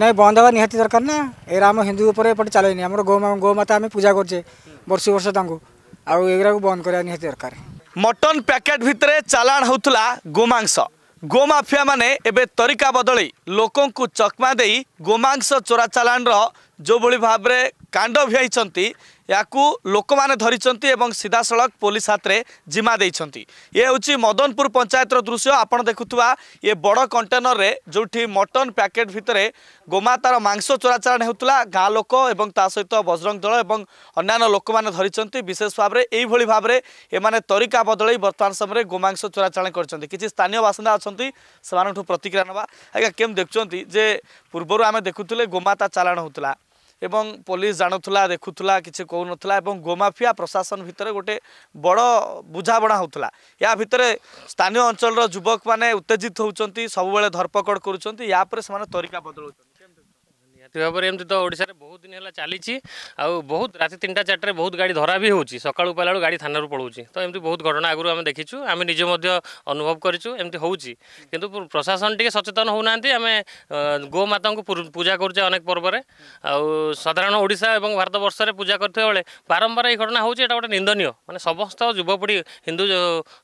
ନାଇଁ ବନ୍ଦ ହେବା ନିହାତି ଦରକାର ନା ଏଗୁଡ଼ା ଆମ ହିନ୍ଦୁ ଉପରେ ଏପଟେ ଚାଲେନି ଆମର ଗୋ ଗୋମାତା ଆମେ ପୂଜା କରୁଛେ ବର୍ଷକୁ ବର୍ଷ ତାଙ୍କୁ ଆଉ ଏଗୁଡ଼ାକୁ ବନ୍ଦ କରିବା ନିହାତି ଦରକାର ମଟନ ପ୍ୟାକେଟ୍ ଭିତରେ ଚାଲାଣ ହେଉଥିଲା ଗୋମାଂସ ଗୋମାଫିଆ ମାନେ ଏବେ ତରିକା ବଦଳି ଲୋକଙ୍କୁ ଚକମା ଦେଇ ଗୋମାଂସ ଚୋରା ଚାଲାଣର ଯେଉଁଭଳି ଭାବରେ କାଣ୍ଡ ଭିଆଇଛନ୍ତି ଏହାକୁ ଲୋକମାନେ ଧରିଛନ୍ତି ଏବଂ ସିଧାସଳଖ ପୋଲିସ ହାତରେ ଜିମା ଦେଇଛନ୍ତି ଏ ହେଉଛି ମଦନପୁର ପଞ୍ଚାୟତର ଦୃଶ୍ୟ ଆପଣ ଦେଖୁଥିବା ଏ ବଡ଼ କଣ୍ଟେନରରେ ଯେଉଁଠି ମଟନ ପ୍ୟାକେଟ ଭିତରେ ଗୋମାତାର ମାଂସ ଚୋରାଚାଳନ ହେଉଥିଲା ଗାଁ ଲୋକ ଏବଂ ତା ସହିତ ବଜରଙ୍ଗ ଦଳ ଏବଂ ଅନ୍ୟାନ୍ୟ ଲୋକମାନେ ଧରିଛନ୍ତି ବିଶେଷ ଭାବରେ ଏଇଭଳି ଭାବରେ ଏମାନେ ତରିକା ବଦଳେଇ ବର୍ତ୍ତମାନ ସମୟରେ ଗୋମାଂସ ଚୋରାଚାଳନ କରିଛନ୍ତି କିଛି ସ୍ଥାନୀୟ ବାସିନ୍ଦା ଅଛନ୍ତି ସେମାନଙ୍କଠୁ ପ୍ରତିକ୍ରିୟା ନେବା ଆଜ୍ଞା କେମିତି ଦେଖୁଛନ୍ତି ଯେ ପୂର୍ବରୁ ଆମେ ଦେଖୁଥିଲେ ଗୋମାତା ଚାଲାଣ ହେଉଥିଲା ଏବଂ ପୋଲିସ ଜାଣୁଥିଲା ଦେଖୁଥିଲା କିଛି କହୁନଥିଲା ଏବଂ ଗୋମାଫିଆ ପ୍ରଶାସନ ଭିତରେ ଗୋଟେ ବଡ଼ ବୁଝାମଣା ହେଉଥିଲା ୟା ଭିତରେ ସ୍ଥାନୀୟ ଅଞ୍ଚଳର ଯୁବକମାନେ ଉତ୍ତେଜିତ ହେଉଛନ୍ତି ସବୁବେଳେ ଧରପକଡ଼ କରୁଛନ୍ତି ୟା ପରେ ସେମାନେ ତରିକା ବଦଳୁଛନ୍ତି ନିହାତି ଭାବରେ ଏମିତି ତ ଓଡ଼ିଶାରେ ବହୁତ ଦିନ ହେଲା ଚାଲିଛି ଆଉ ବହୁତ ରାତି ତିନିଟା ଚାରିଟାରେ ବହୁତ ଗାଡ଼ି ଧରା ବି ହେଉଛି ସକାଳୁ ପାଇଲା ବେଳକୁ ଗାଡ଼ି ଥାନାରୁ ପଳାଉଛି ତ ଏମିତି ବହୁତ ଘଟଣା ଆଗରୁ ଆମେ ଦେଖିଛୁ ଆମେ ନିଜେ ମଧ୍ୟ ଅନୁଭବ କରିଛୁ ଏମିତି ହେଉଛି କିନ୍ତୁ ପ୍ରଶାସନ ଟିକେ ସଚେତନ ହେଉନାହାନ୍ତି ଆମେ ଗୋମାତାଙ୍କୁ ପୂଜା କରୁଛେ ଅନେକ ପର୍ବରେ ଆଉ ସାଧାରଣ ଓଡ଼ିଶା ଏବଂ ଭାରତବର୍ଷରେ ପୂଜା କରୁଥିବା ବେଳେ ବାରମ୍ବାର ଏହି ଘଟଣା ହେଉଛି ଏଇଟା ଗୋଟେ ନିନ୍ଦନୀୟ ମାନେ ସମସ୍ତ ଯୁବପିଢ଼ି ହିନ୍ଦୁ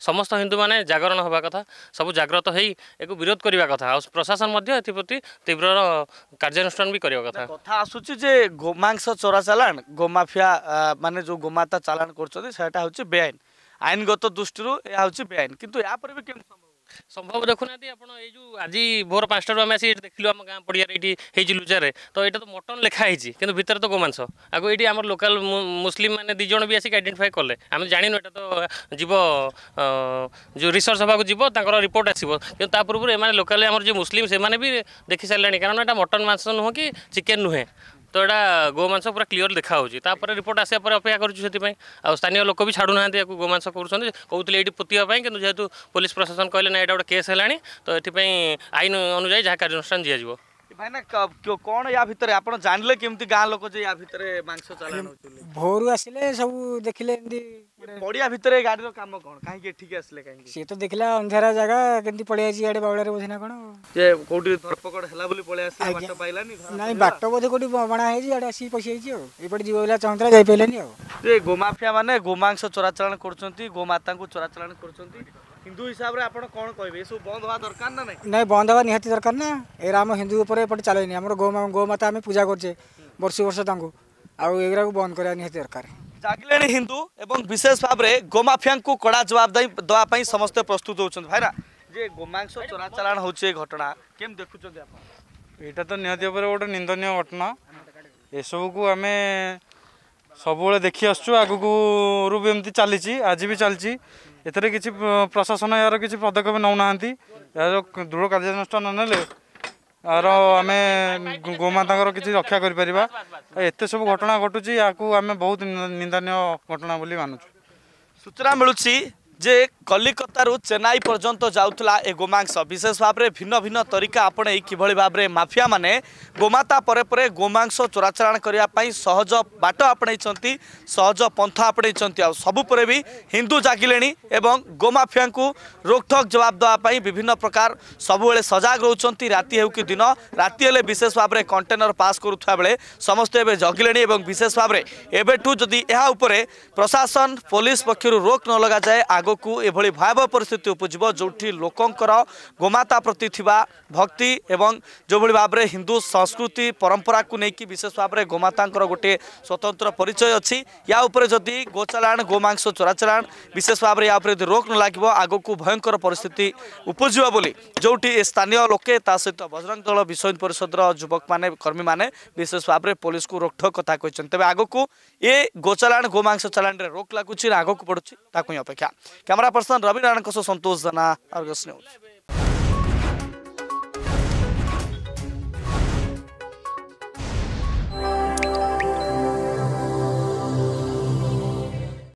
ସମସ୍ତ ହିନ୍ଦୁମାନେ ଜାଗରଣ ହେବା କଥା ସବୁ ଜାଗ୍ରତ ହୋଇ ଏକୁ ବିରୋଧ କରିବା କଥା ଆଉ ପ୍ରଶାସନ ମଧ୍ୟ ଏଥିପ୍ରତି ତୀବ୍ର କାର୍ଯ୍ୟାନୁଷ୍ଠାନ ବି କରିବା କଥା କଥା ଆସୁଛି ଯେ ଗୋମାଂସ ଚୋରା ଚାଲାଣ ଗୋମାଫିଆ ମାନେ ଯେଉଁ ଗୋମାତା ଚାଲାଣ କରୁଛନ୍ତି ସେଇଟା ହେଉଛି ବେଆଇନ ଆଇନଗତ ଦୃଷ୍ଟିରୁ ଏହା ହେଉଛି ବେଆଇନ କିନ୍ତୁ ଏହାପରେ ବି କେମିତି সম্ভব দেখুনাহান্তি আপনার এই যে আজ ভোর পাঁচটার আমি আসি দেখিলু আমার গাঁ পড়িয়ার এটি হয়েছি লুচারে তো এটা তো মটন লেখা হয়েছি কিন্তু ভিতরে তো গোমাংস আগে এটি আমার লোকাল মুসলিম মানে দুই জন বি আসিক আইডেন্টিফাই কলে আমি জাঁনু এটা তো যাব যে রিসর্চ হওয়া যাব তাঁর রিপোর্ট আসব কিন্তু তা পূর্ব এমানে লোকাল আমার যে মুসলিম সে দেখি সারে কারণ এটা মটন মাংস নুহ কি চিকেন নুহে ତ ଏଇଟା ଗୋମାଂସ ପୁରା କ୍ଲିଅର୍ ଦେଖାହେଉଛି ତାପରେ ରିପୋର୍ଟ ଆସିବା ପରେ ଅପେକ୍ଷା କରୁଛୁ ସେଥିପାଇଁ ଆଉ ସ୍ଥାନୀୟ ଲୋକ ବି ଛାଡ଼ୁନାହାନ୍ତି ୟାକୁ ଗୋମାଂସ କରୁଛନ୍ତି କହୁଥିଲେ ଏଇଠି ପୋତିବା ପାଇଁ କିନ୍ତୁ ଯେହେତୁ ପୋଲିସ ପ୍ରଶାସନ କହିଲେ ନା ଏଇଟା ଗୋଟେ କେସ୍ ହେଲାଣି ତ ଏଥିପାଇଁ ଆଇନ ଅନୁଯାୟୀ ଯାହା କାର୍ଯ୍ୟାନୁଷ୍ଠାନ ଦିଆଯିବ ଭାଇନା କ'ଣ ୟା ଭିତରେ ଆପଣ ଜାଣିଲେ କେମିତି ଗାଁ ଲୋକ ଯେ ୟା ଭିତରେ ମାଂସ ଚାଲାଣ ଭୋରୁ ଆସିଲେ ସବୁ ଦେଖିଲେ ଏମିତି ପଡ଼ିଆ ଭିତରେ ଗାଡ଼ିର କାମ କ'ଣ କାହିଁକି ଏଠିକି ଆସିଲେ କାହିଁକି ସିଏ ତ ଦେଖିଲା ଅନ୍ଧାରା ଜାଗା କେମିତି ପଳେଇ ଆସିଛି ଇଆଡ଼େ ବାଉଳାରେ ବୋଧେ ନା କ'ଣ ଯେ କୋଉଠି ଧରପକଡ଼ ହେଲା ବୋଲି ପଳେଇ ଆସିଲା ବାଟ ପାଇଲାନି ନାଇଁ ବାଟ ବୋଧେ କୋଉଠି ବଣା ହେଇଛି ଇଆଡ଼େ ଆସିକି ପଶି ଯାଇଛି ଆଉ ଏପଟେ ଯିବ ବୋଲି ଚାହୁଁଥିଲା ଯାଇପାରିଲାନି ଆଉ ଯେ ଗୋମାଫିଆ ମାନେ ଗୋମାଂସ ଚୋରାଚାଲାଣ କରୁଛନ୍ତି ଗୋମାତାଙ୍କୁ ଚୋରାଚାଲାଣ କରୁଛନ୍ତି हिंदू हिसाब से आप कौन कहे सब बंद हवा दरकार ना नहीं नहीं बंद हवा निहाती दरकार ना ये आम हिंदू पर चले गो गोमाता आम पूजा करे वर्ष वर्ष आगुरा बंद करवाहती दरकार जगले हिंदू एवं विशेष भाव में गोमाफिया को कड़ा जवाब देवाई समस्त प्रस्तुत होती भाईरा जे गोमांस चोराचलाण हो घटना के देखुच्च यहाँ तो निहती भाव गोटे निंदन्य घटना ये सब को आम सब देखी आसचु आगू चली आज भी चलती ए प्रशासन यहाँ कि पदक्षेप नृढ कार्नुष्ठान नै यहाँ आमे गोमा रक्षा गरिपर सब घटना घटुन्छ यहाँ आम बहुत निन्दनीय घटना बोली मान्नु सूचना मिल्छ ଯେ କଲିକତାରୁ ଚେନ୍ନାଇ ପର୍ଯ୍ୟନ୍ତ ଯାଉଥିଲା ଏ ଗୋମାଂସ ବିଶେଷ ଭାବରେ ଭିନ୍ନ ଭିନ୍ନ ତରିକା ଆପଣେଇ କିଭଳି ଭାବରେ ମାଫିଆମାନେ ଗୋମାତା ପରେ ପରେ ଗୋମାଂସ ଚୋରାଚାଳାଣ କରିବା ପାଇଁ ସହଜ ବାଟ ଆପଣେଇଛନ୍ତି ସହଜ ପନ୍ଥ ଆପଣେଇଛନ୍ତି ଆଉ ସବୁପରେ ବି ହିନ୍ଦୁ ଜାଗିଲେଣି ଏବଂ ଗୋମାଫିଆଙ୍କୁ ରୋକଠକ୍ ଜବାବ ଦେବା ପାଇଁ ବିଭିନ୍ନ ପ୍ରକାର ସବୁବେଳେ ସଜାଗ ରହୁଛନ୍ତି ରାତି ହେଉ କି ଦିନ ରାତି ହେଲେ ବିଶେଷ ଭାବରେ କଣ୍ଟେନର ପାସ୍ କରୁଥିବା ବେଳେ ସମସ୍ତେ ଏବେ ଜଗିଲେଣି ଏବଂ ବିଶେଷ ଭାବରେ ଏବେଠୁ ଯଦି ଏହା ଉପରେ ପ୍ରଶାସନ ପୋଲିସ ପକ୍ଷରୁ ରୋକ୍ ନ ଲଗାଯାଏ आगक एभरि भयावह परिस्थिति उपजब जो लोकंर गोमाता प्रति भक्ति था भाव में हिंदू संस्कृति को लेकिन विशेष भाव में गोमाता गोटे स्वतंत्र परिचय अस्ति याप्रै जति गोचाला गोमाङस चोराचलाण विशेष भाव रोक न लगे आगक भयंकर परिस्थिति उपज्यो बोली जो स्थानीय लोके सहित बजरंग दल विश्व परिषद र युवक कर्मी मैंने विशेष भाव पुलिस को रोकठो कथा तेज आगक ए गोचालाण गोमांस चलाण रोक लागु आगक बढुँछ या अपेक्षा ಕ್ಯಾಮರಾ ಪರ್ಸನ್ ರವಿನಾರಾಯಣಕ್ಕೋಸ್ಕರ ಸಂತೋಷ್ ಜನ ಆರ್ಗಸ್ ನ್ಯೂಸ್